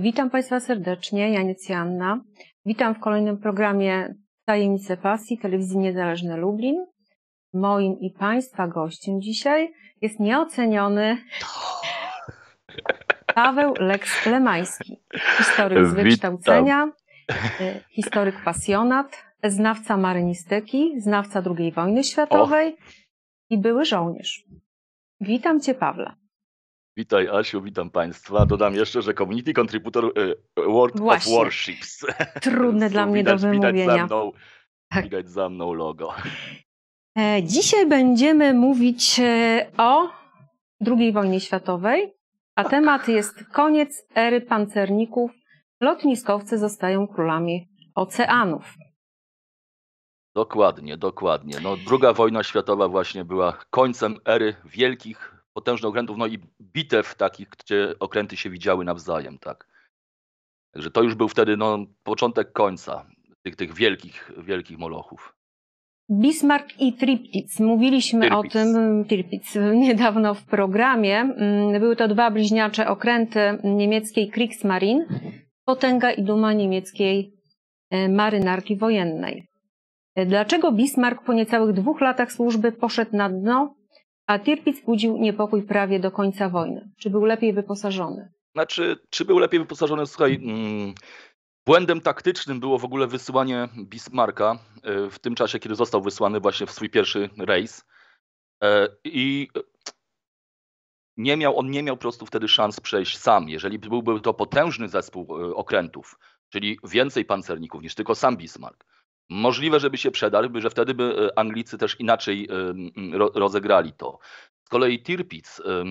Witam Państwa serdecznie, Janiec Janna. Witam w kolejnym programie Tajemnice Pasji Telewizji Niezależne Lublin. Moim i Państwa gościem dzisiaj jest nieoceniony Paweł Leks Lemański, historyk z wykształcenia, y, historyk pasjonat, znawca marynistyki, znawca II wojny światowej i były żołnierz. Witam Cię, Pawle. Witaj Asiu, witam Państwa. Dodam jeszcze, że Community Contributor y, World Właśnie. of Warships. Trudne dla mnie widać, do wymówienia. Widać za, mną, tak. widać za mną logo. E, dzisiaj będziemy mówić e, o II wojnie światowej, a tak. temat jest koniec ery pancerników. Lotniskowcy zostają królami oceanów. Dokładnie, dokładnie. No, druga wojna światowa właśnie była końcem ery wielkich potężnych okrętów, no i bitew takich, gdzie okręty się widziały nawzajem, tak. Także to już był wtedy no, początek końca tych, tych wielkich, wielkich molochów. Bismarck i Triptic. Mówiliśmy Tirpitz. o tym Tirpitz niedawno w programie. Mm, były to dwa bliźniacze okręty niemieckiej Kriegsmarine, potęga i duma niemieckiej e, marynarki wojennej. E, dlaczego Bismarck po niecałych dwóch latach służby poszedł na dno a Tirpitz budził niepokój prawie do końca wojny. Czy był lepiej wyposażony? Znaczy, czy był lepiej wyposażony? Słuchaj, mm, błędem taktycznym było w ogóle wysyłanie Bismarcka y, w tym czasie, kiedy został wysłany właśnie w swój pierwszy rejs. E, I nie miał, on nie miał po prostu wtedy szans przejść sam. Jeżeli byłby to potężny zespół y, okrętów, czyli więcej pancerników niż tylko sam Bismarck, Możliwe, żeby się przedarł, że wtedy by e, Anglicy też inaczej e, rozegrali to. Z kolei Tirpitz, e,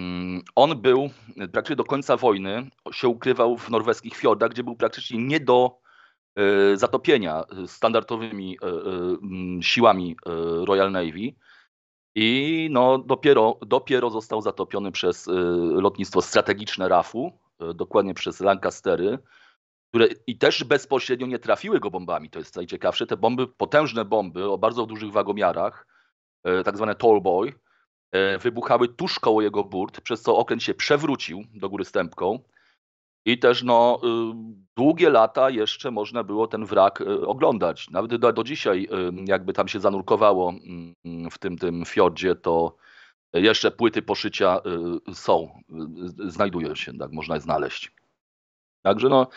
on był praktycznie do końca wojny, się ukrywał w norweskich fiordach, gdzie był praktycznie nie do zatopienia standardowymi siłami Royal Navy. I no, dopiero, dopiero został zatopiony przez lotnictwo strategiczne RAF-u, dokładnie przez Lancastery które i też bezpośrednio nie trafiły go bombami. To jest najciekawsze. Te bomby, potężne bomby o bardzo dużych wagomiarach, e, tak zwane tallboy, e, wybuchały tuż koło jego burt, przez co okręt się przewrócił do góry stępką. I też no, y, długie lata jeszcze można było ten wrak y, oglądać. Nawet do, do dzisiaj, y, jakby tam się zanurkowało mm, w tym, tym fiordzie, to jeszcze płyty poszycia są, znajdują się, tak można je znaleźć. Także no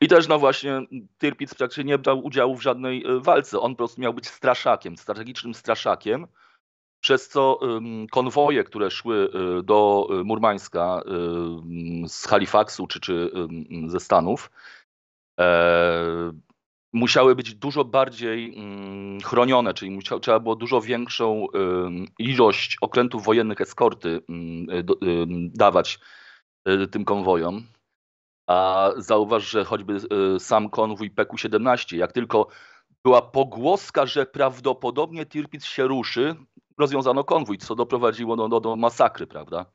i też no właśnie Tirpitz praktycznie nie brał udziału w żadnej y, walce. On po prostu miał być straszakiem, strategicznym straszakiem, przez co konwoje, które szły y, do y, Murmańska z Halifaxu czy, czy ze Stanów, e, musiały być dużo bardziej chronione, czyli musiał, trzeba było dużo większą ilość okrętów wojennych eskorty dawać tym konwojom a zauważ, że choćby y, sam konwój PQ-17, jak tylko była pogłoska, że prawdopodobnie Tirpitz się ruszy, rozwiązano konwój, co doprowadziło do, do, do masakry, prawda?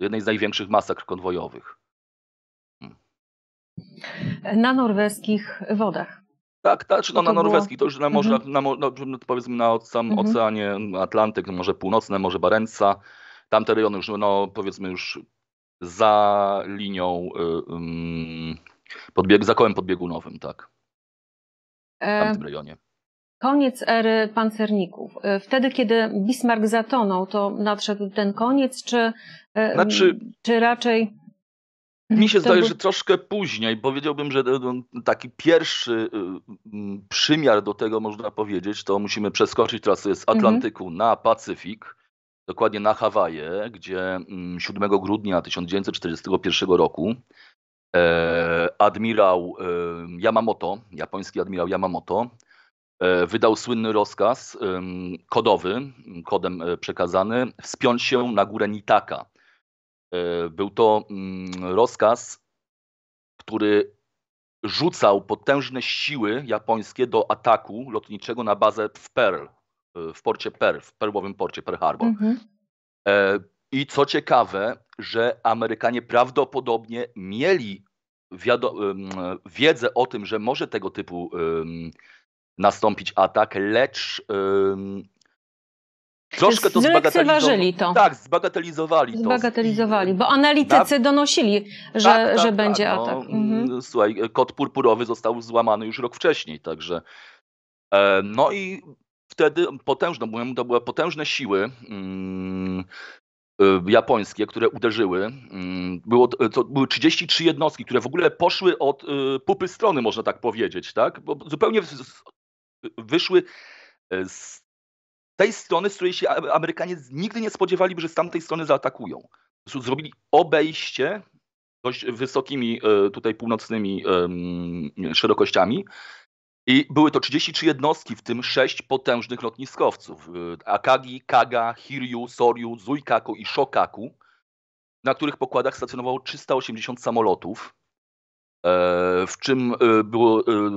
Jednej z największych masakr konwojowych. Hmm. Na norweskich wodach. Tak, tak, czy no, na norweskich, to już na morzach, mhm. na, no, no, powiedzmy na sam mhm. oceanie Atlantyk, no, Morze Północne, Morze Barentsa. Tamte rejony już, no powiedzmy już za linią, y, podbieg, za kołem podbiegunowym, tak. W e, tamtym rejonie. Koniec ery pancerników. E, wtedy, kiedy Bismarck zatonął, to nadszedł ten koniec, czy, e, znaczy, czy raczej. Mi się zdaje, był... że troszkę później. Powiedziałbym, że taki pierwszy przymiar do tego, można powiedzieć, to musimy przeskoczyć teraz z mhm. Atlantyku na Pacyfik dokładnie na Hawaje, gdzie 7 mm, grudnia 1941 roku e, admirał e, Yamamoto, japoński admirał Yamamoto, e, wydał słynny rozkaz kodowy, kodem przekazany, wspiąć się na górę Nitaka. Był to mm, rozkaz, który rzucał potężne siły japońskie do ataku lotniczego na bazę w Pearl w porcie Per, w perłowym porcie Pearl Harbor. Mhm. E, I co ciekawe, że Amerykanie prawdopodobnie mieli wiedzę o tym, że może tego typu nastąpić atak, lecz Troszkę to zbagatelizowali. To. Tak, zbagatelizowali, zbagatelizowali to. bo analitycy Na... donosili, że, tak, tak, że tak, będzie tak, no, atak. Mm, mhm. Słuchaj, kod purpurowy został złamany już rok wcześniej, także. E, no i wtedy potężne, bo to były potężne siły mm, y, japońskie, które uderzyły. Mm, było, to były 33 jednostki, które w ogóle poszły od y, pupy strony, można tak powiedzieć, tak? Bo zupełnie wyszły e, z tej strony, z której się Amerykanie nigdy nie spodziewali, że z tamtej strony zaatakują. Zrobili obejście dość wysokimi e, tutaj północnymi szerokościami i były to 33 jednostki, w tym 6 potężnych lotniskowców. Y, Akagi, Kaga, Hiryu, Soryu, Zuikaku i Shokaku, na których pokładach stacjonowało 380 samolotów, e, w czym y, było y,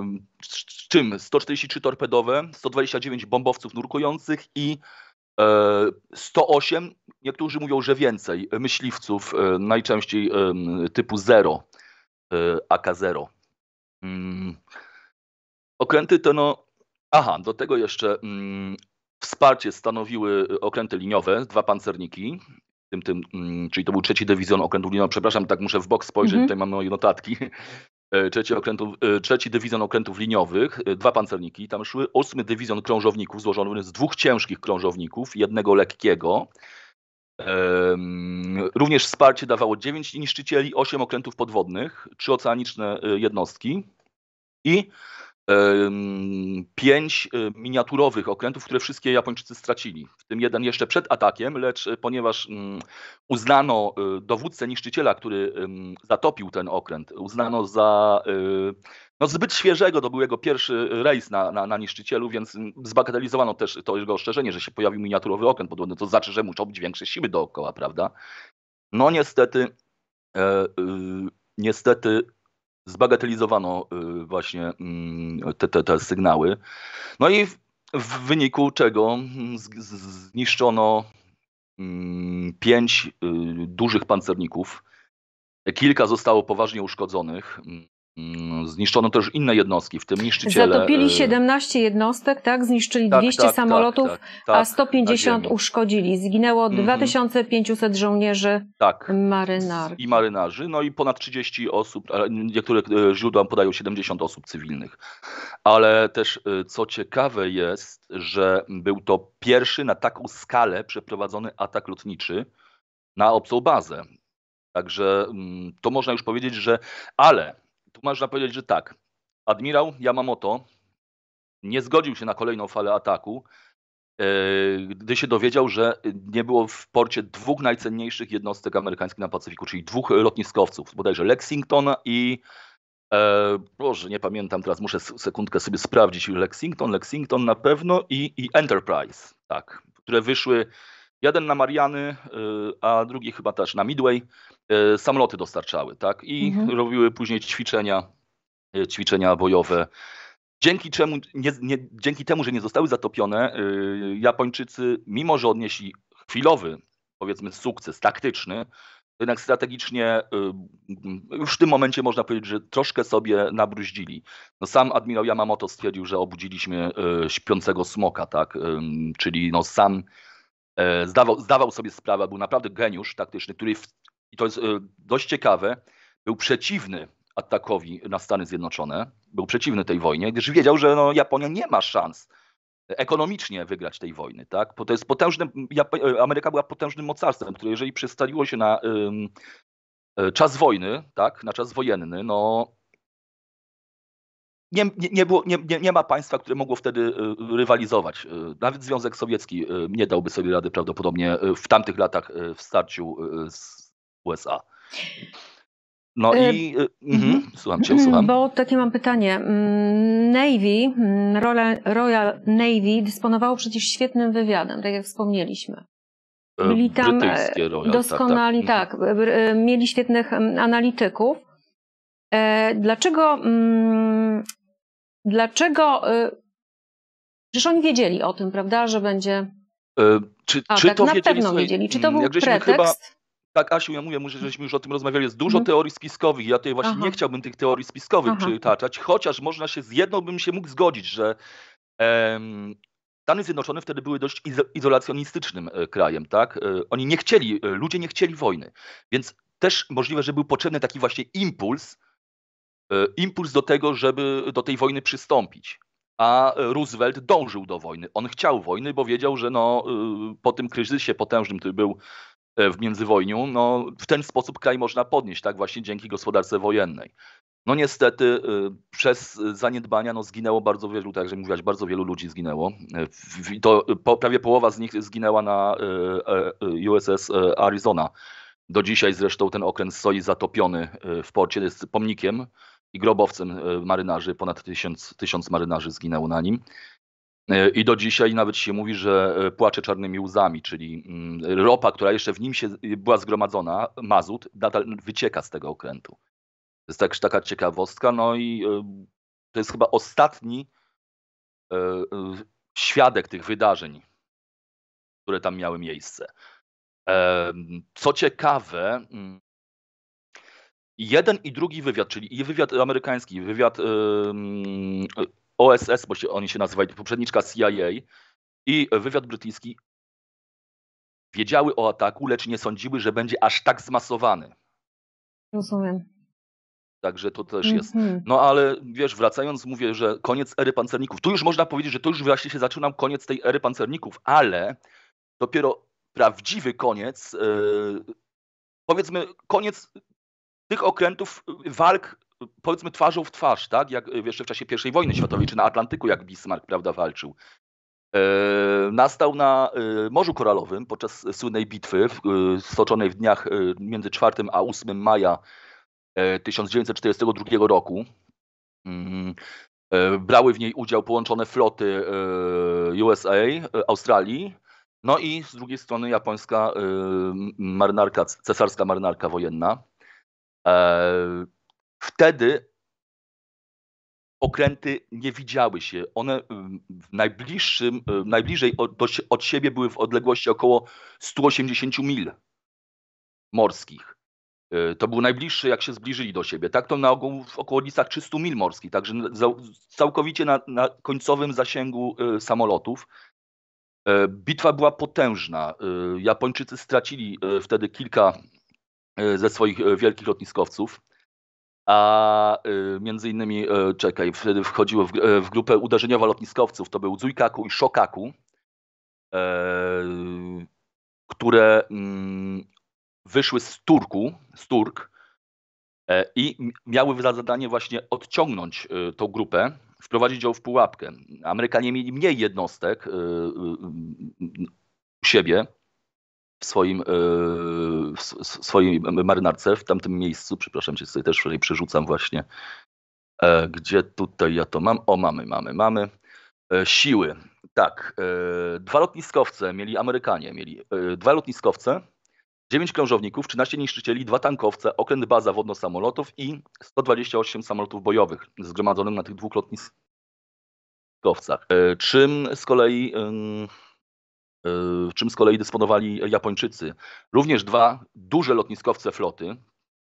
w czym 143 torpedowe, 129 bombowców nurkujących i 108, e, niektórzy mówią, że więcej, myśliwców, e, najczęściej typu 0, AK-0. Okręty to no. Aha, do tego jeszcze mm, wsparcie stanowiły y, okręty liniowe, dwa pancerniki. Tym, tym, mm, czyli to był trzeci dywizjon okrętów liniowych. Przepraszam, tak muszę w bok spojrzeć, mhm. tutaj mam moje notatki. E, trzeci, okrętów, e, trzeci dywizjon okrętów liniowych, e, dwa pancerniki. Tam szły ósmy dywizjon krążowników złożony z dwóch ciężkich krążowników, jednego lekkiego. Również wsparcie dawało dziewięć niszczycieli, osiem okrętów podwodnych, trzy oceaniczne jednostki i pięć e, miniaturowych okrętów, które wszystkie Japończycy stracili. W tym jeden jeszcze przed atakiem, lecz e, ponieważ mm, uznano e, dowódcę niszczyciela, który zatopił ten okręt, uznano za no, zbyt świeżego, to był jego pierwszy rejs na, na, na niszczycielu, więc mm, zbagatelizowano też to jego ostrzeżenie, że się pojawił miniaturowy okręt podobnie to znaczy, że muszą być większe siły dookoła, prawda? No niestety, e, e, niestety zbagatelizowano y, właśnie mm, te, te, te sygnały. No i w wyniku czego mm, zniszczono mm, pięć y, dużych pancerników. Kilka zostało poważnie uszkodzonych. Mm, zniszczono też inne jednostki, w tym niszczyciele. Zatopili 17 y, jednostek, tak? Zniszczyli tak, 200 tak, tak, samolotów, tak, tak a 150 tak, uszkodzili. Zginęło mm -hmm. 2500 żołnierzy tak. marynarzy. I marynarzy, no i ponad 30 osób, niektóre e, źródła podają 70 osób cywilnych. Ale też, e, co ciekawe jest, że był to pierwszy na taką skalę przeprowadzony atak lotniczy na obcą bazę. Także mm, to można już powiedzieć, że ale tu można powiedzieć, że tak. Admirał Yamamoto nie zgodził się na kolejną falę ataku, e, gdy się dowiedział, że nie było w porcie dwóch najcenniejszych jednostek amerykańskich na Pacyfiku, czyli dwóch lotniskowców, bodajże Lexington i E, Boże, nie pamiętam teraz, muszę sekundkę sobie sprawdzić. Lexington, Lexington na pewno i, i Enterprise, tak, które wyszły Jeden na Mariany, y, a drugi chyba też na Midway. Y, samoloty dostarczały, tak? I mhm. robiły później ćwiczenia, y, ćwiczenia bojowe. Dzięki, czemu, nie, nie, dzięki temu, że nie zostały zatopione, Japończycy, mimo że odnieśli chwilowy, powiedzmy, sukces taktyczny, jednak strategicznie już w tym momencie można powiedzieć, że troszkę sobie nabruździli. No sam admirał Yamamoto stwierdził, że obudziliśmy śpiącego smoka, tak? Czyli no sam E, zdawał, zdawał sobie sprawę, był naprawdę geniusz taktyczny, który, w, i to jest e, dość ciekawe, był przeciwny atakowi na Stany Zjednoczone, był przeciwny tej wojnie, gdyż wiedział, że no, Japonia nie ma szans e, ekonomicznie wygrać tej wojny, tak? Bo to jest potężny, Ameryka była potężnym mocarstwem, które jeżeli przestaliło się na czas wojny, tak, na czas wojenny, no nie, nie, nie, było, nie, nie, ma państwa, które mogło wtedy y, y, rywalizować. Y, nawet Związek Sowiecki nie dałby sobie rady prawdopodobnie w tamtych latach w starciu z USA. No i mhm, mhm. słucham cię, słucham. Bo takie mam pytanie. Mm, Navy, mm, Royal Navy dysponowało przecież świetnym wywiadem, tak jak wspomnieliśmy. E, Byli tam e, Royal, doskonali, tak, tak. Mhm. tak, e, mieli świetnych mm, analityków. Dlaczego Dlaczego? Y, przecież oni wiedzieli o tym, prawda, że będzie. E, czy, A, czy tak, to na wiedzieli, pewno wiedzieli. Czy to mm, był pretekst? Chyba, tak, Asiu, ja mówię, że żeśmy już o tym rozmawiali, jest dużo hmm. teorii spiskowych. Ja tutaj właśnie Aha. nie chciałbym tych teorii spiskowych Aha. przytaczać, chociaż można się z jedną bym się mógł zgodzić, że em, Stany Zjednoczone wtedy były dość izolacjonistycznym e, krajem, tak? E, oni nie chcieli, ludzie nie chcieli wojny. Więc też możliwe, że był potrzebny taki właśnie impuls, E, impuls do tego, żeby do tej wojny przystąpić. A e, Roosevelt dążył do wojny. On chciał wojny, bo wiedział, że no, e, po tym kryzysie potężnym, który był w międzywojniu, no, w ten sposób kraj można podnieść, tak właśnie dzięki gospodarce wojennej. No niestety przez zaniedbania no, zginęło bardzo wielu, tak jak mówiłaś, bardzo wielu ludzi zginęło. To po, prawie połowa z nich zginęła na USS Arizona. Do dzisiaj zresztą ten okręt stoi zatopiony w porcie, jest pomnikiem i grobowcem e, marynarzy. Ponad tysiąc, tysiąc marynarzy zginęło na nim. E, I do dzisiaj nawet się mówi, że e, płacze czarnymi łzami, czyli mm, ropa, która jeszcze w nim się była zgromadzona, mazut, nadal wycieka z tego okrętu. To jest tak, taka ciekawostka. No i to jest chyba ostatni świadek tych wydarzeń, które tam miały miejsce. Co ciekawe, mm, jeden i drugi wywiad, czyli i wywiad amerykański, i wywiad OSS, bo się, oni się nazywają, poprzedniczka CIA, i wywiad brytyjski wiedziały o ataku, lecz nie sądziły, że będzie aż tak zmasowany. Rozumiem. Także to też jest. Mhm. No ale wiesz, wracając, mówię, że koniec ery pancerników. Tu już można powiedzieć, że to już właśnie się zaczyna koniec tej ery pancerników, ale dopiero prawdziwy koniec, yy, powiedzmy koniec tych okrętów y, walk y, powiedzmy twarzą w twarz, tak? Jak y, jeszcze w czasie I wojny światowej, czy na Atlantyku, jak Bismarck, prawda, walczył. E, nastał na Morzu Koralowym podczas słynnej bitwy stoczonej w dniach między 4 a 8 maja 1942 e, roku. Mhm. E, brały w niej udział połączone floty USA, Australii, no i z drugiej strony japońska marynarka, cesarska marynarka wojenna. E, wtedy okręty nie widziały się. One mm, w najbliższym, e, najbliżej od, siebie były w odległości około 180 mil morskich. E, to był najbliższy, jak się zbliżyli do siebie. Tak to na ogół w okolicach 300 mil morskich, także całkowicie na, na końcowym zasięgu samolotów. Bitwa była potężna. Japończycy stracili wtedy kilka E, ze swoich e, wielkich lotniskowców. A e, między innymi, czekaj, wtedy wchodziło w, w grupę uderzeniowa lotniskowców, to był Dzujkaku i Szokaku, które mm, wyszły z Turku, z Turk i miały za zadanie właśnie odciągnąć tą grupę, wprowadzić ją w pułapkę. Amerykanie mieli mniej jednostek u siebie, w swoim, e, w swojej marynarce, w tamtym miejscu, przepraszam cię, sobie też tutaj przerzucam właśnie, e, gdzie tutaj ja to mam, o mamy, mamy, mamy, e, siły, tak, dwa lotniskowce mieli Amerykanie, mieli dwa lotniskowce, dziewięć krążowników, 13 niszczycieli, dwa tankowce, okręt baza wodno-samolotów i 128 samolotów bojowych zgromadzonych na tych dwóch lotniskowcach, czym z kolei czym z kolei dysponowali Japończycy. Również dwa duże lotniskowce floty,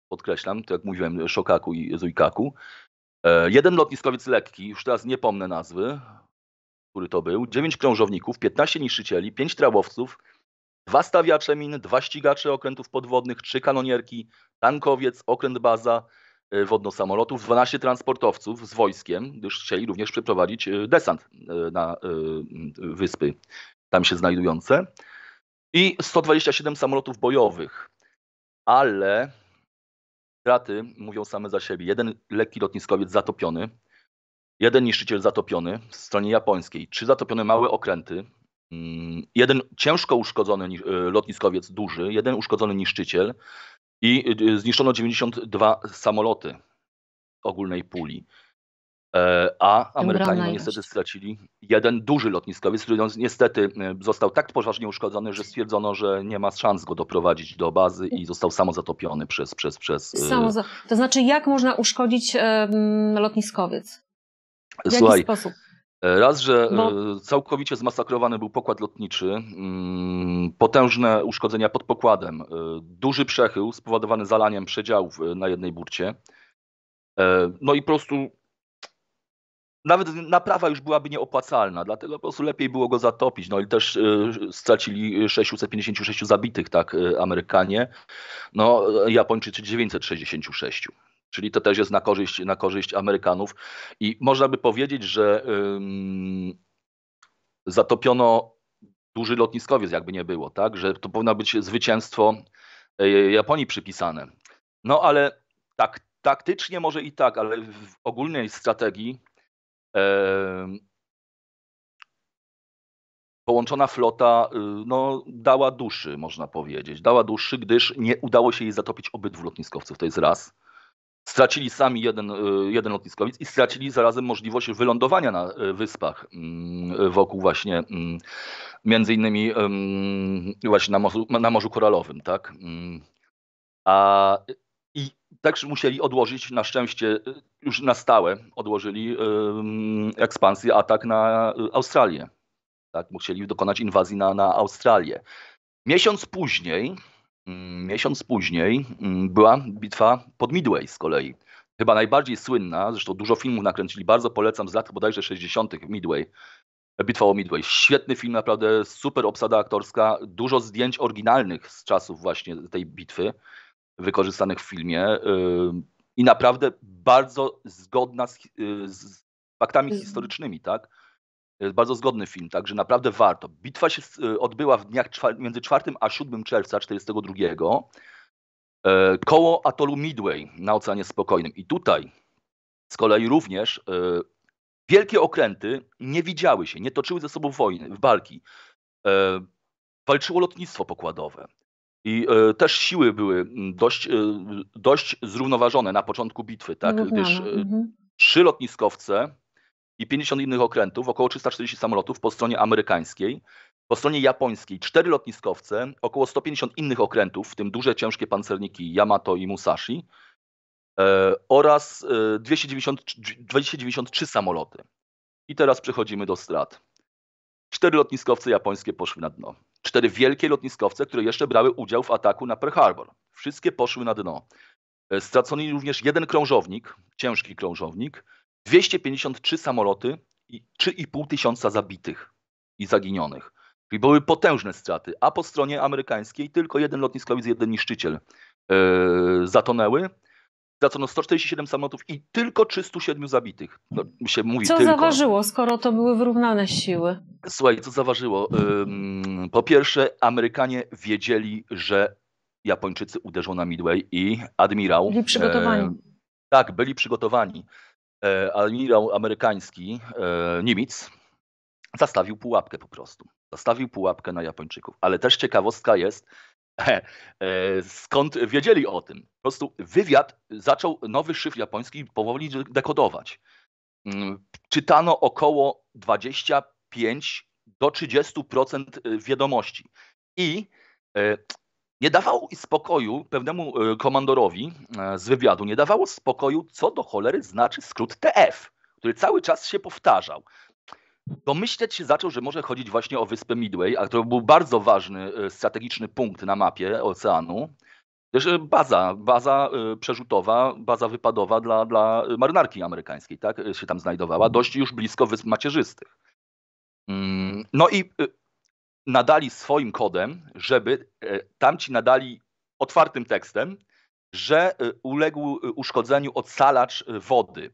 podkreślam, to jak mówiłem, Shokaku i Zuikaku. E, jeden lotniskowiec lekki, już teraz nie pomnę nazwy, który to był, dziewięć krążowników, 15 niszczycieli, pięć trałowców, dwa stawiacze min, dwa ścigacze okrętów podwodnych, trzy kanonierki, tankowiec, okręt baza e, wodno-samolotów, 12 transportowców z wojskiem, gdyż chcieli również przeprowadzić e, desant na wyspy tam się znajdujące i 127 samolotów bojowych, ale straty mówią same za siebie. Jeden lekki lotniskowiec zatopiony, jeden niszczyciel zatopiony w stronie japońskiej, trzy zatopione małe okręty, mm, jeden ciężko uszkodzony e, lotniskowiec duży, jeden uszkodzony niszczyciel i e, zniszczono 92 samoloty ogólnej puli. E, a Amerykanie no, niestety stracili jeden duży lotniskowiec, który niestety e, został tak poważnie uszkodzony, że stwierdzono, że nie ma szans go doprowadzić do bazy i został samozatopiony przez... przez, przez e, Samoza to znaczy jak można uszkodzić lotniskowiec? W Słuchaj, jaki sposób? Raz, że Bo... całkowicie zmasakrowany był pokład lotniczy, mm, potężne uszkodzenia pod pokładem, duży przechył spowodowany zalaniem przedziałów na jednej burcie. No i po prostu nawet naprawa już byłaby nieopłacalna, dlatego po prostu lepiej było go zatopić. No i też y, stracili 656 zabitych, tak, y, Amerykanie, no Japończycy 966. Czyli to też jest na korzyść, na korzyść Amerykanów. I można by powiedzieć, że ym, zatopiono duży lotniskowiec, jakby nie było, tak? Że to powinno być zwycięstwo y, Japonii przypisane. No ale tak, taktycznie może i tak, ale w ogólnej strategii Połączona flota y, no, dała duszy, można powiedzieć. Dała duszy, gdyż nie udało się jej zatopić obydwu lotniskowców, to jest raz. Stracili sami jeden, y, jeden lotniskowiec i stracili zarazem możliwość wylądowania na y, wyspach mm, wokół właśnie, mm, między innymi mm, właśnie na Morzu, na morzu Koralowym, tak? A Także musieli odłożyć, na szczęście y, już na stałe odłożyli ekspansję, atak na y, Australię. Tak, musieli dokonać inwazji na, na Australię. Miesiąc później, mm, miesiąc później mm, była bitwa pod Midway z kolei. Chyba najbardziej słynna, zresztą dużo filmów nakręcili, bardzo polecam z lat bodajże 60. Midway. Bitwa o Midway. Świetny film, naprawdę super obsada aktorska, dużo zdjęć oryginalnych z czasów właśnie tej bitwy wykorzystanych w filmie. Y, I naprawdę bardzo zgodna z, y, z faktami mhm. historycznymi, tak? Y, bardzo zgodny film, także naprawdę warto. Bitwa się odbyła w dniach między 4 a 7 czerwca 1942 koło atolu Midway na Oceanie Spokojnym. I tutaj z kolei również wielkie okręty nie widziały się, nie toczyły ze sobą wojny, walki. Walczyło lotnictwo pokładowe. I e, też siły były dość, e, dość zrównoważone na początku bitwy, tak? Wybrane. Gdyż e, mhm. trzy lotniskowce i 50 innych okrętów, około 340 samolotów po stronie amerykańskiej, po stronie japońskiej cztery lotniskowce, około 150 innych okrętów, w tym duże ciężkie pancerniki Yamato i Musashi e, oraz 293 e, samoloty. I teraz przechodzimy do strat. Cztery lotniskowce japońskie poszły na dno. Cztery wielkie lotniskowce, które jeszcze brały udział w ataku na Pearl Harbor. Wszystkie poszły na dno. E, stracony również jeden krążownik, ciężki krążownik, 253 samoloty i 3,5 tysiąca zabitych i zaginionych. Czyli były potężne straty, a po stronie amerykańskiej tylko jeden lotniskowiec, jeden niszczyciel yy, zatonęły stracono 147 samolotów i tylko 307 zabitych. No, się mówi co tylko. zaważyło, skoro to były wyrównane siły? Słuchaj, co zaważyło? Po pierwsze, Amerykanie wiedzieli, że Japończycy uderzą na Midway i admirał. Byli e, przygotowani. E, tak, byli przygotowani. E, admirał amerykański, e, Niemiec, zastawił pułapkę po prostu. Zastawił pułapkę na Japończyków. Ale też ciekawostka jest, e, e, skąd wiedzieli o tym prostu wywiad zaczął nowy szyf japoński powoli dekodować. Mm, czytano około 25 do 30% y, wiadomości. I y, nie dawało spokoju pewnemu y, komandorowi z wywiadu, nie dawało spokoju, co do cholery znaczy skrót TF, który cały czas się powtarzał. Domyśleć się zaczął, że może chodzić właśnie o wyspę Midway, a to był bardzo ważny strategiczny punkt na mapie oceanu. Y, baza, baza y, przerzutowa, baza wypadowa dla, dla y, marynarki amerykańskiej, tak, się tam znajdowała, mhm. dość już blisko wysp macierzystych. Mm, no i nadali swoim kodem, żeby e, tamci nadali otwartym tekstem, że uległ uszkodzeniu odsalacz wody.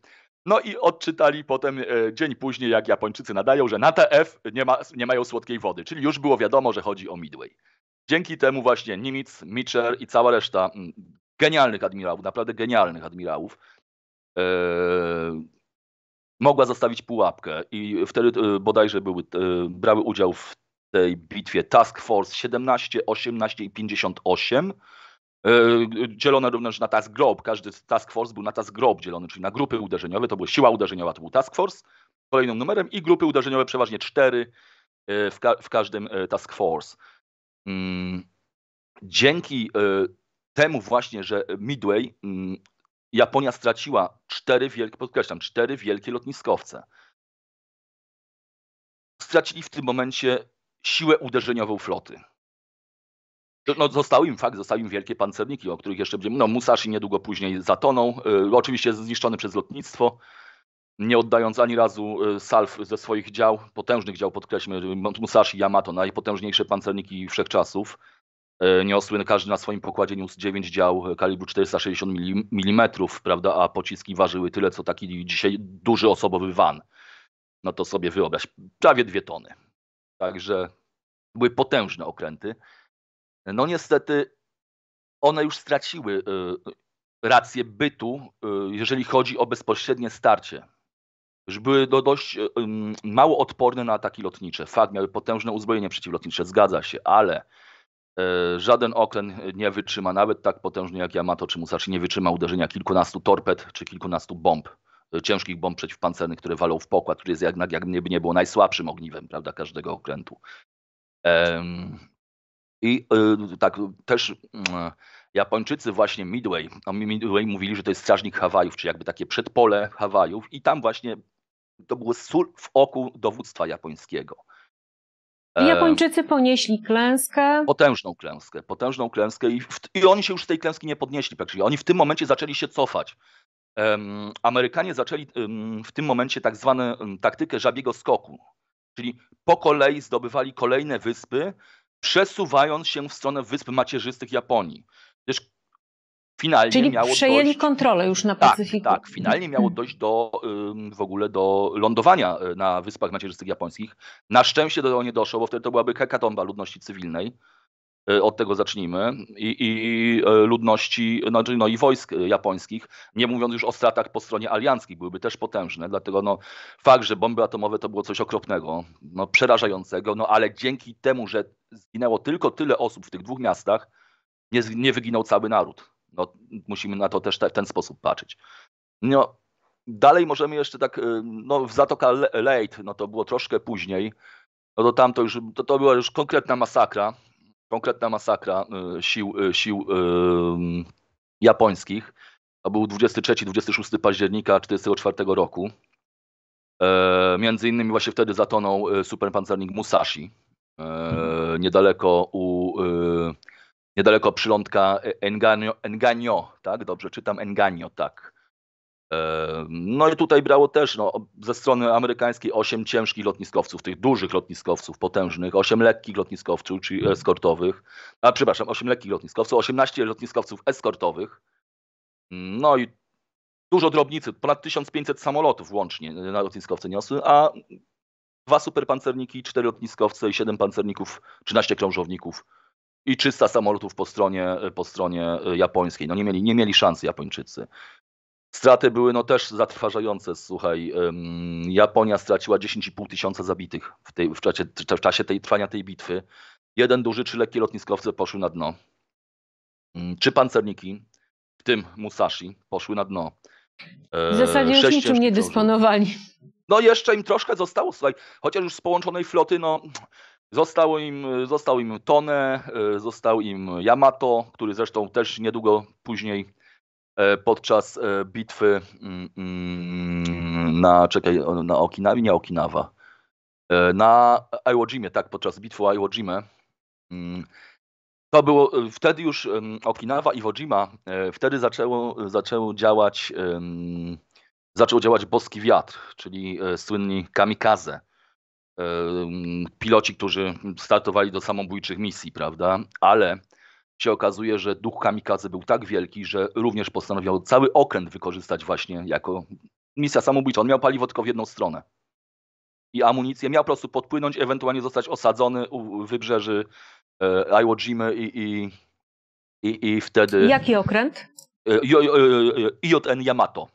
No i odczytali potem e, dzień później, jak Japończycy nadają, że na TF nie, ma, nie mają słodkiej wody, czyli już było wiadomo, że chodzi o Midway. Dzięki temu właśnie Nimitz, Mitchell i cała reszta mm, genialnych admirałów, naprawdę genialnych admirałów, e, mogła zostawić pułapkę i wtedy e, bodajże były, e, brały udział w tej bitwie Task Force 17, 18 i 58, dzielone również na task group. Każdy task force był na task group dzielony, czyli na grupy uderzeniowe. To była siła uderzeniowa, to był task force kolejnym numerem i grupy uderzeniowe przeważnie cztery w, ka w każdym task force. Mm, dzięki e, temu właśnie, że Midway, mm, Japonia straciła cztery wielkie, podkreślam, cztery wielkie lotniskowce. Stracili w tym momencie siłę uderzeniową floty. No, zostały im, fakt, zostały im wielkie pancerniki, o których jeszcze będziemy, no Musashi niedługo później zatonął, e, oczywiście zniszczony przez lotnictwo, nie oddając ani razu e, salw ze swoich dział, potężnych dział, podkreślmy, Musashi i Yamato, najpotężniejsze pancerniki wszechczasów, e, niosły każdy na swoim pokładzie niósł 9 dział kalibru 460 mm, prawda, a pociski ważyły tyle, co taki dzisiaj duży osobowy van. No to sobie wyobraź, prawie dwie tony. Także były potężne okręty. No niestety one już straciły e, rację bytu, jeżeli chodzi o bezpośrednie starcie były dość e, mało odporne na ataki lotnicze. Fakt, miały potężne uzbrojenie przeciwlotnicze, zgadza się, ale e, żaden okręt nie wytrzyma, nawet tak potężny jak Yamato czy Musashi, nie wytrzyma uderzenia kilkunastu torped czy kilkunastu bomb, e, ciężkich bomb przeciwpancernych, które walą w pokład, który jest jednak jak nie było najsłabszym ogniwem prawda, każdego okrętu. I tak też mm, Japończycy właśnie Midway, no, Midway mówili, że to jest strażnik Hawajów, czy jakby takie przedpole Hawajów i tam właśnie to był sól w oku dowództwa japońskiego. E, Japończycy ponieśli klęskę. Potężną klęskę, potężną klęskę i, w, i oni się już z tej klęski nie podnieśli tak, Oni w tym momencie zaczęli się cofać. Um, Amerykanie zaczęli um, w tym momencie tak zwaną um, taktykę żabiego skoku, czyli po kolei zdobywali kolejne wyspy, przesuwając się w stronę wysp macierzystych Japonii. Gdyż finalnie Czyli miało przejęli dość, kontrolę już na tak, Pacyfiku. Tak, tak finalnie miało mhm. dojść do w ogóle do lądowania e, na Wyspach Macierzystych Japońskich. Na szczęście do tego nie doszło, bo wtedy to byłaby hekatomba ludności cywilnej. E, od tego zacznijmy. I, i e, ludności, no, no i wojsk japońskich, nie mówiąc już o stratach po stronie alianckich, byłyby też potężne. Dlatego no, fakt, że bomby atomowe to było coś okropnego, no, przerażającego, no ale dzięki temu, że zginęło tylko tyle osób w tych dwóch miastach, nie, nie wyginął cały naród. No, musimy na to też w ten sposób patrzeć. No, dalej możemy jeszcze tak, y, no w Zatoka Late, no to było troszkę później, no to tam to już, to, to była już konkretna masakra, konkretna masakra y, sił, y, sił japońskich. To był 23-26 października 1944 roku. E, między innymi właśnie wtedy zatonął superpancernik Musashi e, mhm. niedaleko u niedaleko przylądka e, Enganio, tak? Dobrze czytam, Enganio, tak. E, no i tutaj brało też no, ze strony amerykańskiej 8 ciężkich lotniskowców, tych dużych lotniskowców, potężnych, 8 lekkich lotniskowców, czyli mhm. eskortowych, a przepraszam, 8 lekkich lotniskowców, 18 lotniskowców eskortowych, no i dużo drobnicy, ponad 1500 samolotów łącznie na lotniskowce niosły, a dwa superpancerniki, cztery lotniskowce i siedem pancerników, 13 krążowników i 300 samolotów po stronie, po stronie e, japońskiej. No nie mieli, nie mieli szansy Japończycy. Straty były no też zatrważające, słuchaj. Japonia straciła 10,5 tysiąca zabitych w, tej, w, czasie, w czasie tej, trwania tej bitwy. Jeden duży czy lekki lotniskowce poszły na dno. Czy mm, pancerniki, w tym Musashi, poszły na dno. E, w zasadzie już niczym nie dysponowali. No jeszcze im troszkę zostało, słuchaj, chociaż już z połączonej floty, no Został im, został im Tone, e, został im Yamato, który zresztą też niedługo później e, podczas e, bitwy mm, mm, na, czekaj, na Okinawie, nie Okinawa, na Iwo Jimie, tak, podczas bitwy o Iwo mm. To było wtedy już Okinawa, i Wojima, wtedy zaczęło, zaczęło działać zaczął działać boski wiatr, czyli słynni kamikaze piloci, którzy startowali do samobójczych misji, prawda? Ale się okazuje, że duch kamikaze był tak wielki, że również postanowił cały okręt wykorzystać właśnie jako misja samobójcza. On miał paliwo tylko w jedną stronę. I amunicję miał po prostu podpłynąć, ewentualnie zostać osadzony u wybrzeży e, Iwo Jima i, i, i, i wtedy... Jaki okręt? E, JN e, Yamato.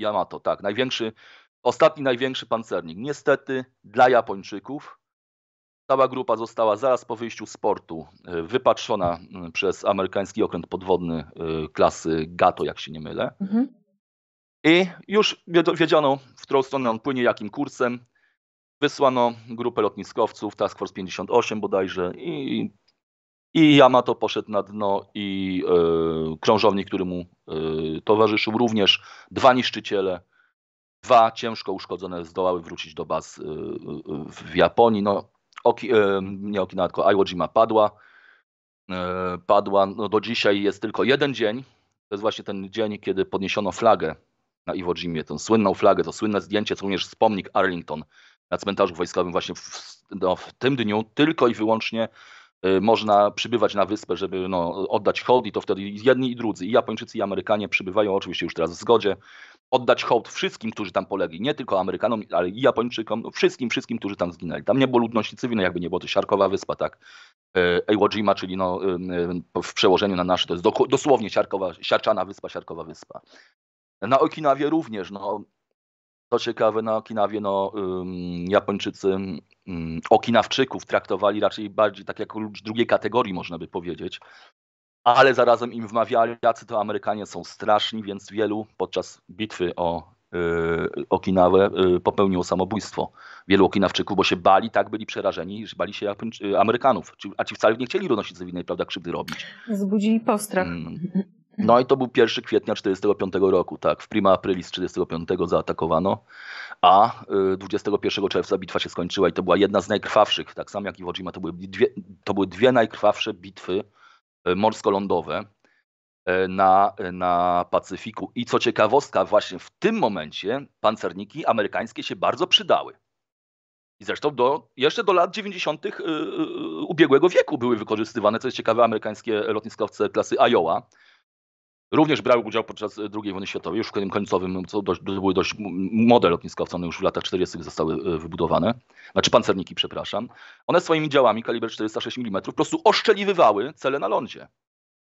Yamato, tak. Największy Ostatni największy pancernik. Niestety dla Japończyków cała grupa została zaraz po wyjściu z portu e, wypatrzona przez amerykański okręt podwodny e, klasy Gato, jak się nie mylę. Mhm. I już wiedziano, w którą stronę on płynie, jakim kursem. Wysłano grupę lotniskowców, Task Force 58 bodajże, i, i Yamato poszedł na dno, i y, krążownik, który mu y, towarzyszył, również dwa niszczyciele. Dwa ciężko uszkodzone zdołały wrócić do baz y, y, y, w Japonii. No, Oki, nie Okinawa, tylko Iwo Jima padła. Padła, no do dzisiaj jest tylko jeden dzień. To jest właśnie ten dzień, kiedy podniesiono flagę na Iwo Jimie, tą słynną flagę, to słynne zdjęcie, co również wspomnik Arlington na cmentarzu wojskowym właśnie w, no, w tym dniu tylko i wyłącznie można przybywać na wyspę, żeby no, oddać hołd i to wtedy jedni i drudzy, i Japończycy i Amerykanie przybywają oczywiście już teraz w zgodzie oddać hołd wszystkim, którzy tam polegli, nie tylko Amerykanom, ale i Japończykom, no wszystkim, wszystkim, którzy tam zginęli. Tam nie było ludności cywilnej, jakby nie było, to Siarkowa Wyspa, tak. E, Iwo Jima, czyli no, w przełożeniu na nasze to jest dosłownie siarkowa, siarczana wyspa, siarkowa wyspa. Na Okinawie również, no, to ciekawe, na Okinawie no, Japończycy Okinawczyków traktowali raczej bardziej tak jak ludzi drugiej kategorii, można by powiedzieć ale zarazem im wmawiali, jacy to Amerykanie są straszni, więc wielu podczas bitwy o y, Okinawę y, popełniło samobójstwo. Wielu Okinawczyków, bo się bali, tak byli przerażeni, że bali się y, Amerykanów, a ci wcale nie chcieli ludności cywilnej, prawda, krzywdy robić. Zbudzili postrach. Mm. No i to był 1 kwietnia 1945 roku, tak. W prima aprilis 1945 zaatakowano, a 21 czerwca bitwa się skończyła i to była jedna z najkrwawszych, tak samo jak i Jima, to były dwie, to były dwie najkrwawsze bitwy E, morsko-lądowe e, na, e, na Pacyfiku. I co ciekawostka, właśnie w tym momencie pancerniki amerykańskie się bardzo przydały. I zresztą do, jeszcze do lat 90. ubiegłego wieku były wykorzystywane, co jest ciekawe, amerykańskie lotniskowce klasy Iowa Również brały udział podczas e, II wojny światowej, już w tym końcowym, co dość, były dość młode lotniskowce, one już w latach 40. zostały e, wybudowane, znaczy pancerniki, przepraszam. One swoimi działami kaliber 406 mm po prostu oszczeliwywały cele na lądzie.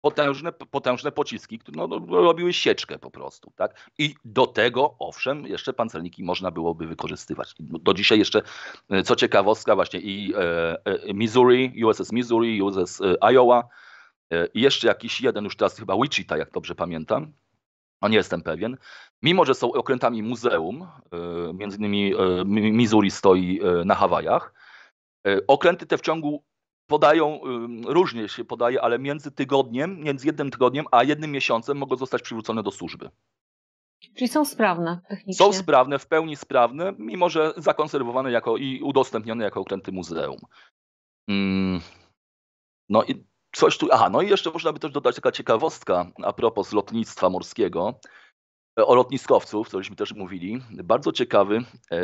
Potężne, potężne pociski, które no, no, robiły sieczkę po prostu. Tak? I do tego, owszem, jeszcze pancerniki można byłoby wykorzystywać. Do dzisiaj jeszcze, e, co ciekawostka, właśnie i e, e, Missouri, USS Missouri, USS Iowa, E, i jeszcze jakiś jeden, już teraz chyba Wichita, jak dobrze pamiętam, a no, nie jestem pewien, mimo że są okrętami muzeum, e, między innymi e, Missouri stoi na Hawajach, okręty te w ciągu podają, różnie się podaje, ale między tygodniem, między jednym tygodniem a jednym miesiącem mogą zostać przywrócone do służby. Czyli są sprawne technicznie. Są sprawne, w pełni sprawne, mimo że zakonserwowane jako i udostępnione jako okręty muzeum. Mm. No i coś tu. Aha, no i jeszcze można by też dodać taka ciekawostka a propos lotnictwa morskiego. E, o lotniskowców, co żeśmy też mówili. Bardzo ciekawy e,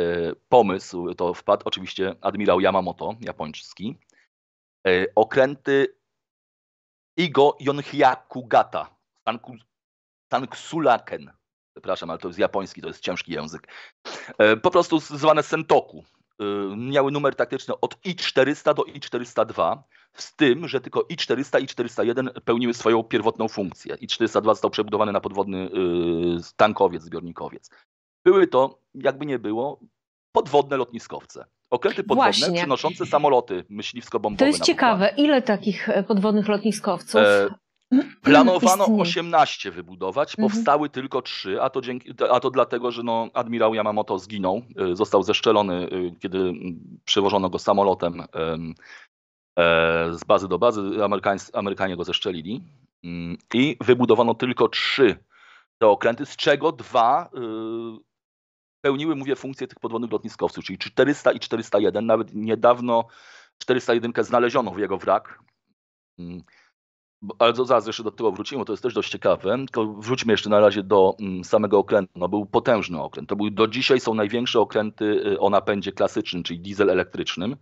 pomysł to wpadł oczywiście admirał Yamamoto, japoński. E, okręty Igo Yonhyaku-gata, Tanksulaken. Przepraszam, ale to jest japoński, to jest ciężki język. Po prostu zwane sentoku, Y, miały numer taktyczny od I-400 do I-402, z tym, że tylko I-400 i i 401 pełniły swoją pierwotną funkcję. I-402 został przebudowany na podwodny y, tankowiec, zbiornikowiec. Były to, jakby nie było, podwodne lotniskowce. Okręty podwodne Właśnie. przynoszące samoloty myśliwsko-bombowe. To jest ciekawe, ile takich e, podwodnych lotniskowców? E, Planowano 18 wybudować, mhm. powstały tylko 3, a to, dzięki, a to dlatego, że no, admirał Yamamoto zginął, y, został zeszczelony, y, kiedy przewożono go samolotem e, z bazy do bazy. Amerykanie go zeszczelili mm, i wybudowano tylko 3 te okręty, z czego dwa y, pełniły, mówię, funkcję tych podwodnych lotniskowców, czyli 400 i 401. Nawet niedawno 401 znaleziono w jego wrak. Mm, ale zaraz jeszcze do tego wrócimy, to jest też dość ciekawe. Tylko wróćmy jeszcze na razie do mm, samego okrętu. No, był potężny okręt. To był, do dzisiaj są największe okręty y, o napędzie klasycznym, czyli diesel elektrycznym.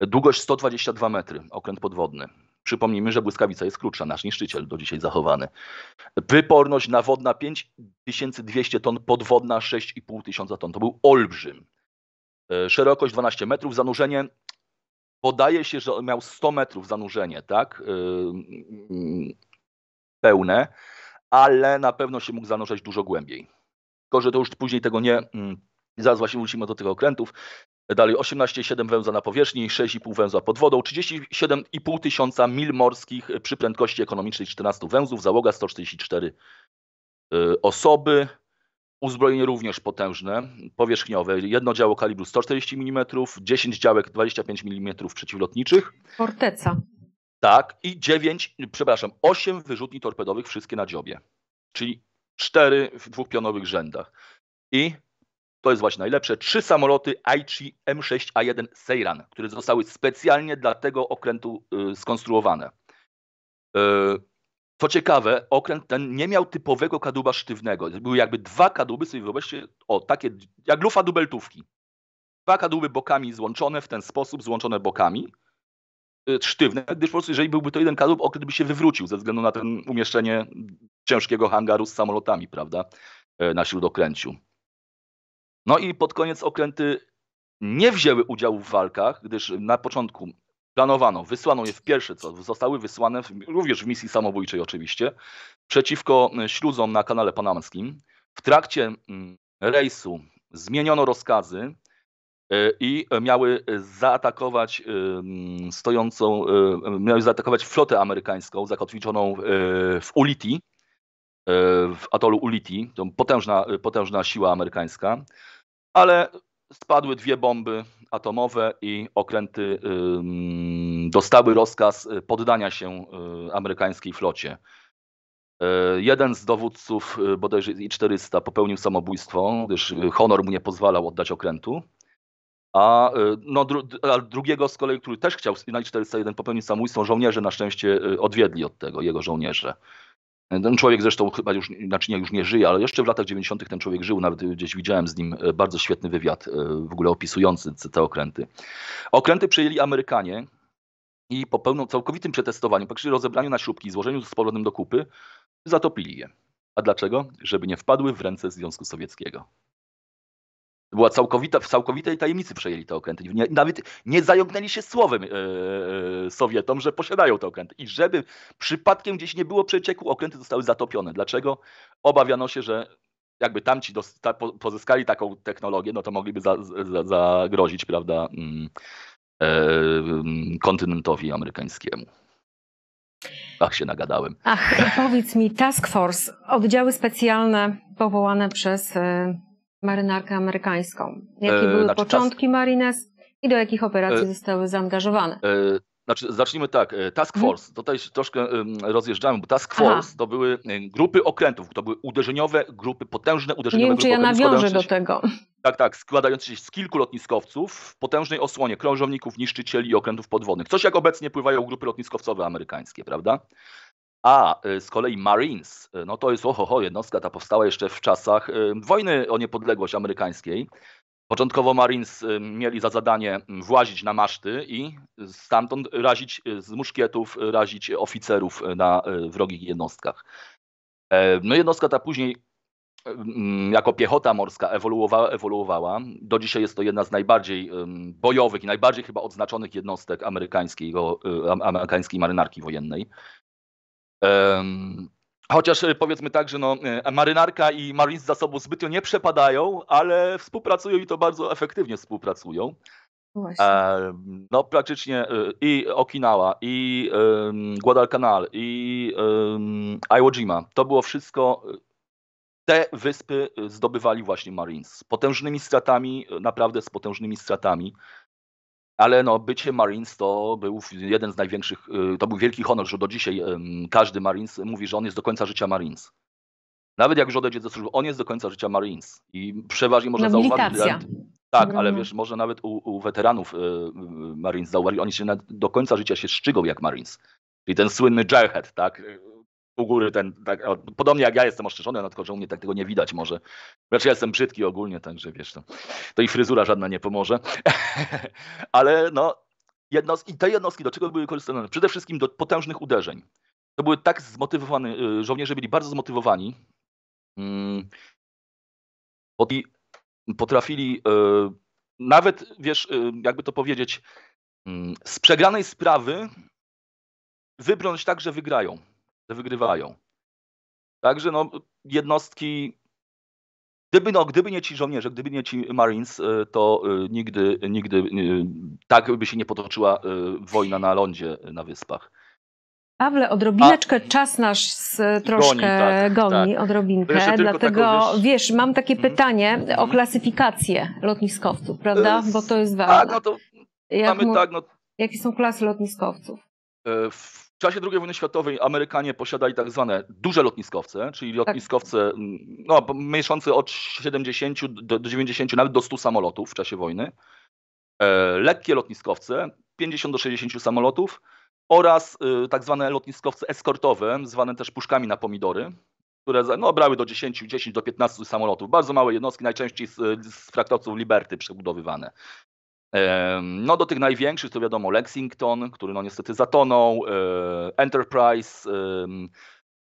Długość 122 metry, okręt podwodny. Przypomnijmy, że błyskawica jest krótsza, nasz niszczyciel do dzisiaj zachowany. Wyporność nawodna 5200 ton, podwodna 6500 ton. To był olbrzym. E, szerokość 12 metrów, zanurzenie podaje się, że on miał 100 metrów zanurzenie, tak? Y, y, y, pełne, ale na pewno się mógł zanurzać dużo głębiej. Tylko, że to już później tego nie. Mm, zaraz właśnie wrócimy do tych okrętów. Dalej 18,7 węzła na powierzchni, 6,5 węzła pod wodą, 37,5 tysiąca mil morskich przy prędkości ekonomicznej 14 węzłów, załoga 144 osoby. Uzbrojenie również potężne, powierzchniowe. Jedno działo kalibru 140 mm, 10 działek 25 mm przeciwlotniczych. Forteca. Tak, i 9, przepraszam, 8 wyrzutni torpedowych, wszystkie na dziobie. Czyli 4 w dwóch pionowych rzędach. I to jest właśnie najlepsze. Trzy samoloty Aichi M6A1 Seiran, które zostały specjalnie dla tego okrętu y, skonstruowane. Y, co ciekawe, okręt ten nie miał typowego kadłuba sztywnego. Były jakby dwa kadłuby, sobie wyobraźcie, o, takie jak lufa dubeltówki. Dwa kadłuby bokami złączone w ten sposób, złączone bokami, y, sztywne, gdyż po prostu jeżeli byłby to jeden kadłub, okręt by się wywrócił ze względu na ten umieszczenie ciężkiego hangaru z samolotami, prawda, e, na śródokręciu. No i pod koniec okręty nie wzięły udziału w walkach, gdyż na początku planowano, wysłano je w pierwsze, co zostały wysłane w, również w misji samobójczej oczywiście, przeciwko y, śluzom na kanale panamskim. W trakcie mm, rejsu zmieniono rozkazy y, i miały zaatakować y, mm, stojącą, miały zaatakować flotę amerykańską zakotwiczoną w Uliti, w atolu Uliti, to potężna, potężna siła amerykańska, ale spadły dwie bomby atomowe i okręty dostały rozkaz y, poddania się y, amerykańskiej flocie. Y, jeden z dowódców, bodajże I-400, popełnił samobójstwo, gdyż honor mu nie pozwalał oddać okrętu. A, no, dru, a drugiego z kolei, który też chciał, na I-401 popełnić samobójstwo, żołnierze na szczęście odwiedli od tego, jego żołnierze. Ten człowiek zresztą chyba już naczynia już nie żyje, ale jeszcze w latach 90. ten człowiek żył, nawet gdzieś widziałem z nim e, bardzo świetny wywiad, e, w ogóle opisujący te okręty. Okręty przejęli Amerykanie i po pełną, całkowitym przetestowaniu, praktycznie rozebraniu na śrubki i złożeniu z powrotem do kupy, zatopili je. A dlaczego? Żeby nie wpadły w ręce Związku Sowieckiego była całkowita, w całkowitej tajemnicy przejęli te okręty. Nie, nawet nie zająknęli się słowem e, e, Sowietom, że posiadają te okręty. I żeby przypadkiem gdzieś nie było przecieku, okręty zostały zatopione. Dlaczego? Obawiano się, że jakby tamci pozyskali taką technologię, no to mogliby za, za, zagrozić, prawda, mm, e, mm, kontynentowi amerykańskiemu. Ach, tak się nagadałem. Ach, powiedz mi, Task Force, oddziały specjalne powołane przez marynarkę amerykańską. Jakie e, były znaczy początki czas... Marines i do jakich operacji e, zostały zaangażowane? E, znaczy, zacznijmy tak, Task mhm. Force, hmm. tutaj troszkę rozjeżdżamy, bo Task Force Aha. to były grupy okrętów, to były uderzeniowe grupy, potężne uderzeniowe Nie grupy. Nie wiem, czy ja nawiążę do tego. Tak, tak, składające się z kilku lotniskowców w potężnej osłonie krążowników, niszczycieli i okrętów podwodnych. Coś jak obecnie pływają grupy lotniskowcowe amerykańskie, prawda? A y, z kolei Marines, y, no to jest ohoho, jednostka ta powstała jeszcze w czasach y, wojny o niepodległość amerykańskiej. Początkowo Marines mieli za zadanie mm, włazić na maszty i stamtąd razić z muszkietów, razić oficerów na wrogich jednostkach. E, no jednostka ta później mm, jako piechota morska ewoluowała, ewoluowała. Do dzisiaj jest to jedna z najbardziej bojowych i najbardziej chyba odznaczonych jednostek amerykańskiej marynarki wojennej. Chociaż y, powiedzmy tak, że no, y, marynarka i Marines za sobą zbytnio nie przepadają, ale współpracują i to bardzo efektywnie współpracują. E, no praktycznie y, i Okinawa, i um, Guadalcanal, i um, Iwo Jima, to było wszystko, te wyspy zdobywali właśnie Marines. Z potężnymi stratami, naprawdę z potężnymi stratami ale no, bycie Marines to był jeden z największych, y, to był wielki honor, że do dzisiaj każdy Marines mówi, że on jest do końca życia Marines. Nawet jak już odejdzie ze służby, on jest do końca życia Marines. I przeważnie można no, zauważyć. Tak, ale no. wiesz, może nawet u, u weteranów y, y, Marines zauważyć, oni się do końca życia się szczygą jak Marines. Czyli ten słynny Jarhead, tak? u góry ten, tak, podobnie jak ja jestem ostrzeżony, no tylko, że u mnie tak tego nie widać może. Znaczy ja jestem brzydki ogólnie, także wiesz, to, to i fryzura żadna nie pomoże. Ale no, jednost, i te jednostki do czego były korzystane? Przede wszystkim do potężnych uderzeń. To były tak zmotywowane, y, żołnierze byli bardzo zmotywowani. Mm, I potrafili y, nawet, wiesz, y, jakby to powiedzieć, mm, z przegranej sprawy wybrnąć tak, że wygrają wygrywają. Także no, jednostki, gdyby, no, gdyby nie ci żołnierze, gdyby nie ci Marines, y, to y, nigdy, nigdy y, tak by się nie potoczyła wojna na lądzie na wyspach. Pawle, odrobineczkę A, czas nasz z, troszkę goni, tak, tak. goni tak. odrobinkę, dlatego wiesz... wiesz, mam takie mhm. pytanie o mhm. klasyfikację lotniskowców, prawda? Bo to jest tak, ważne. Tak, no to Jak mamy mu... tak, no... Jakie są klasy lotniskowców? W czasie II wojny światowej Amerykanie posiadali tak zwane duże lotniskowce, czyli tak. lotniskowce mm, no, mieszczące od 70 do 90, nawet do 100 samolotów w czasie wojny. E, lekkie lotniskowce, 50 do 60 samolotów oraz y, tak zwane lotniskowce eskortowe, zwane też puszkami na pomidory, które no, brały do 10, 10 do 15 samolotów. Bardzo małe jednostki, najczęściej z, y, z fraktowców Liberty przebudowywane. No do tych największych to wiadomo Lexington, który no niestety zatonął, e, Enterprise,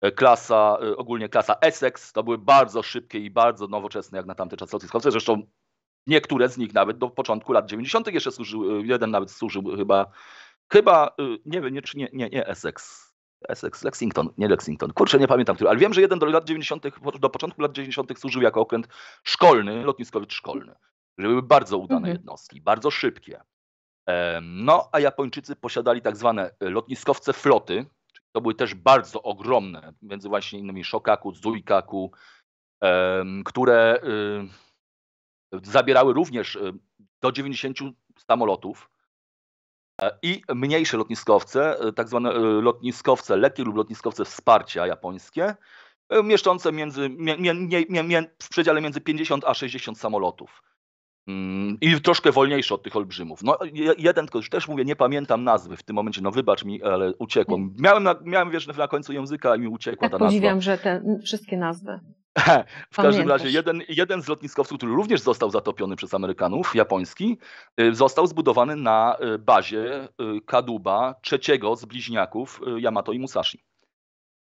e, klasa, e, ogólnie klasa Essex, to były bardzo szybkie i bardzo nowoczesne jak na tamte czasy lotniskowce, zresztą niektóre z nich nawet do początku lat 90. jeszcze służyły, jeden nawet służył chyba, chyba, nie wiem, nie, czy nie, nie, nie Essex, Essex, Lexington, nie Lexington, kurczę, nie pamiętam, który, ale wiem, że jeden do lat 90., do początku lat 90. służył jako okręt szkolny, lotniskowiec szkolny że były bardzo udane mhm. jednostki, bardzo szybkie. E, no, a Japończycy posiadali tak zwane e, lotniskowce floty, to były też bardzo ogromne, między właśnie innymi Shokaku, Zuikaku, e, które zabierały również do 90 samolotów i mniejsze lotniskowce, tak zwane lotniskowce lekkie lub lotniskowce wsparcia japońskie, mieszczące między, mie, mie, mie, w przedziale między 50 a 60 samolotów. Mm, I troszkę wolniejszy od tych olbrzymów. No, jeden, tylko już też mówię, nie pamiętam nazwy w tym momencie, no wybacz mi, ale uciekło. Miałem, na, miałem wiesz, na końcu języka i mi uciekła tak ta podziwiam, nazwa. podziwiam, że te wszystkie nazwy. w każdym razie jeden, jeden z lotniskowców, który również został zatopiony przez Amerykanów, japoński, y, został zbudowany na y, bazie y, Kaduba, trzeciego z bliźniaków Yamato i Musashi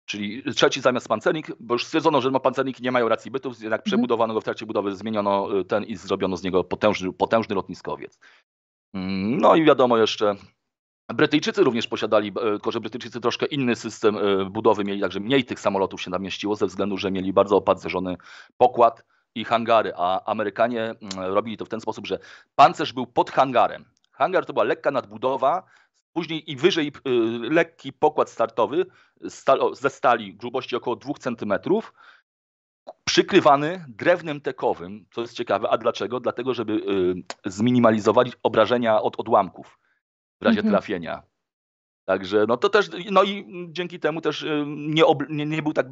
czyli trzeci zamiast pancernik, bo już stwierdzono, że pancerniki nie mają racji bytu, jednak mhm. przebudowano go w trakcie budowy, zmieniono y, ten i zrobiono z niego potężny, potężny lotniskowiec. Mm, no i wiadomo jeszcze, Brytyjczycy również posiadali, tylko że Brytyjczycy troszkę inny system y, budowy mieli, także mniej tych samolotów się namieściło ze względu, że mieli bardzo opancerzony pokład i hangary, a Amerykanie mm, robili to w ten sposób, że pancerz był pod hangarem. Hangar to była lekka nadbudowa, Później i wyżej y, lekki pokład startowy ze stali grubości około 2 cm, przykrywany drewnem tekowym, co jest ciekawe. A dlaczego? Dlatego, żeby y, zminimalizować obrażenia od odłamków w razie mhm. trafienia. Także no to też, no i dzięki temu też y, nie, ob, nie, nie, był tak,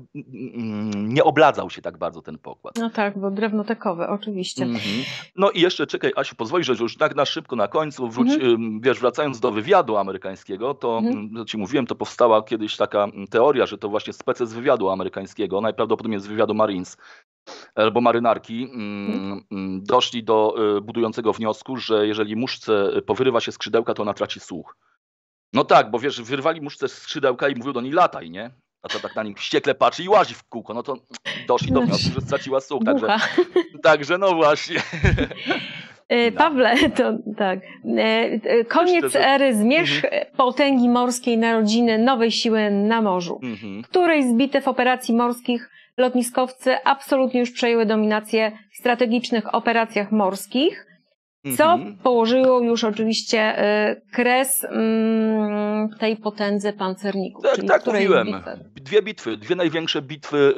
nie obladzał się tak bardzo ten pokład. No tak, bo drewno tekowe, oczywiście. Mm-hmm. No i jeszcze czekaj, Asiu, pozwolisz, że już tak na szybko na końcu, wróć, mm-hmm. wiesz, wracając do wywiadu amerykańskiego, to mm-hmm. ci mówiłem, to powstała kiedyś taka mm, teoria, że to właśnie spece z wywiadu amerykańskiego, najprawdopodobniej z wywiadu Marines, albo marynarki mm, mhm. doszli do y, budującego wniosku, że jeżeli muszce y, powyrywa się skrzydełka, to ona traci słuch. No tak, bo wiesz, wyrwali z skrzydełka i mówił do niej lataj, nie? A to tak na nim wściekle patrzy i łazi w kółko. No to doszli do wniosku, że straciła słuch. Także, także no właśnie. E, no. Pawle, to tak. E, e, koniec ery zmierzch mhm. potęgi morskiej narodziny nowej siły na morzu, mhm. której zbite w operacji morskich lotniskowcy absolutnie już przejęły dominację w strategicznych operacjach morskich co mhm. położyło już oczywiście y, kres mm, tej potędze pancerników. Tak, tak mówiłem. Bitwy? Dwie bitwy, dwie największe bitwy,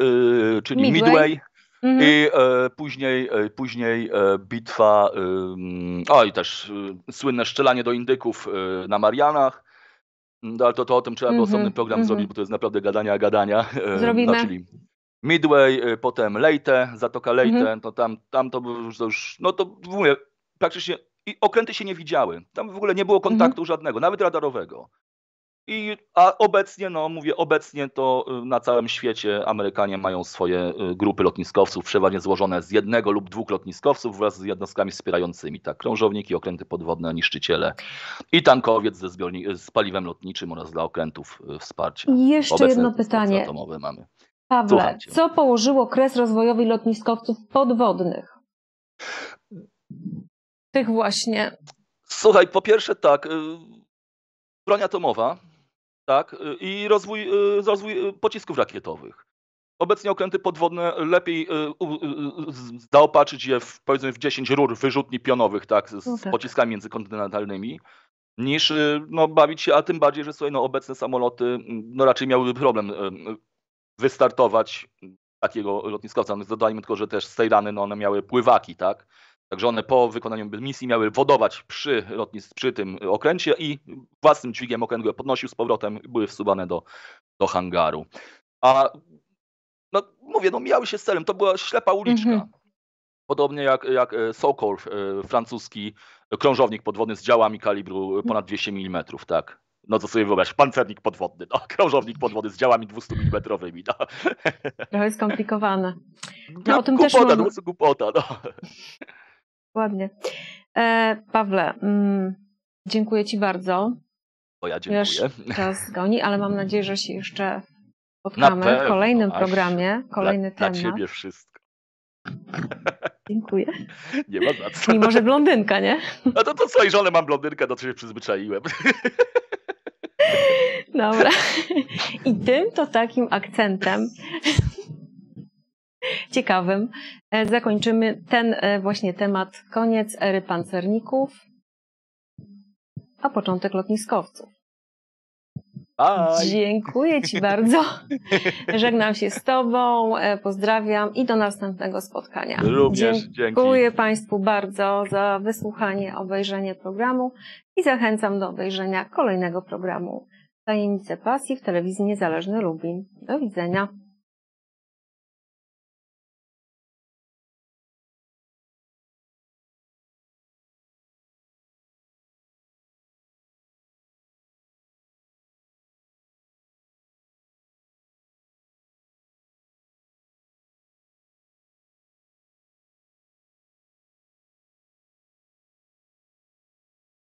y, czyli Midway, Midway mhm. i e, później, e, później e, bitwa, o i też y, słynne strzelanie do indyków na Marianach. No, ale to, to o tym trzeba by mm -hmm, osobny program mm -hmm. zrobić, bo to jest naprawdę gadania, gadania. No, Zrobimy. No, czyli Midway, potem Leyte, Zatoka Leyte, mm -hmm. to tam, tam to już, no to mówię, praktycznie i okręty się nie widziały. Tam w ogóle nie było kontaktu mhm. żadnego, nawet radarowego. I, a obecnie, no mówię, obecnie to y, na całym świecie Amerykanie mają swoje y, grupy lotniskowców, przeważnie złożone z jednego lub dwóch lotniskowców wraz z jednostkami wspierającymi, tak, krążowniki, okręty podwodne, niszczyciele i tankowiec ze zbiorni- y, z paliwem lotniczym oraz dla okrętów wsparcia. jeszcze jedno pytanie. Atomowe mamy. Pawle, Słuchajcie. co położyło kres rozwojowi lotniskowców podwodnych? tych właśnie. Słuchaj, po pierwsze tak, y, broń atomowa, tak, y, i rozwój, y, rozwój pocisków rakietowych. Obecnie okręty podwodne lepiej zaopatrzyć je w, powiedzmy w 10 rur wyrzutni pionowych, tak, z, no tak. pociskami międzykontynentalnymi, niż no, bawić się, a tym bardziej, że słuchaj, no, obecne samoloty no, raczej miałyby problem wystartować takiego lotniskowca. No, dodajmy tylko, że też z tej rany no, one miały pływaki, tak? Także one po wykonaniu misji miały wodować przy, lotnic, przy tym okręcie i własnym dźwigiem okręt podnosił z powrotem i były wsuwane do, do hangaru. A no, mówię, no mijały się z celem, to była ślepa uliczka. Mhm. Podobnie jak, jak e, Sokol, e, francuski krążownik podwodny z działami kalibru e, ponad 200 mhm. mm, tak. No co sobie wyobrażasz, pancernik podwodny, no, krążownik podwodny z działami 200 mm. No. Trochę skomplikowane. No, no, o tym głupota, też no, mam... głupota, no. Ładnie. E, Pawle, mm, dziękuję Ci bardzo. O, ja dziękuję. Wiesz, czas goni, ale mam nadzieję, że się jeszcze spotkamy w kolejnym programie, kolejny dla, temat. Dla Ciebie wszystko. Dziękuję. Nie ma za co. Mimo, że blondynka, nie? No to, to co, i żonę mam blondynkę, do czego się przyzwyczaiłem. Dobra. I tym to takim akcentem ciekawym. E, zakończymy ten e, właśnie temat. Koniec ery pancerników, a początek lotniskowców. Bye. Dziękuję Ci bardzo. Żegnam się z Tobą, e, pozdrawiam i do następnego spotkania. Również, Dziękuję dzięki. Państwu bardzo za wysłuchanie, obejrzenie programu i zachęcam do obejrzenia kolejnego programu Tajemnice Pasji w Telewizji Niezależny Lubin. Do widzenia.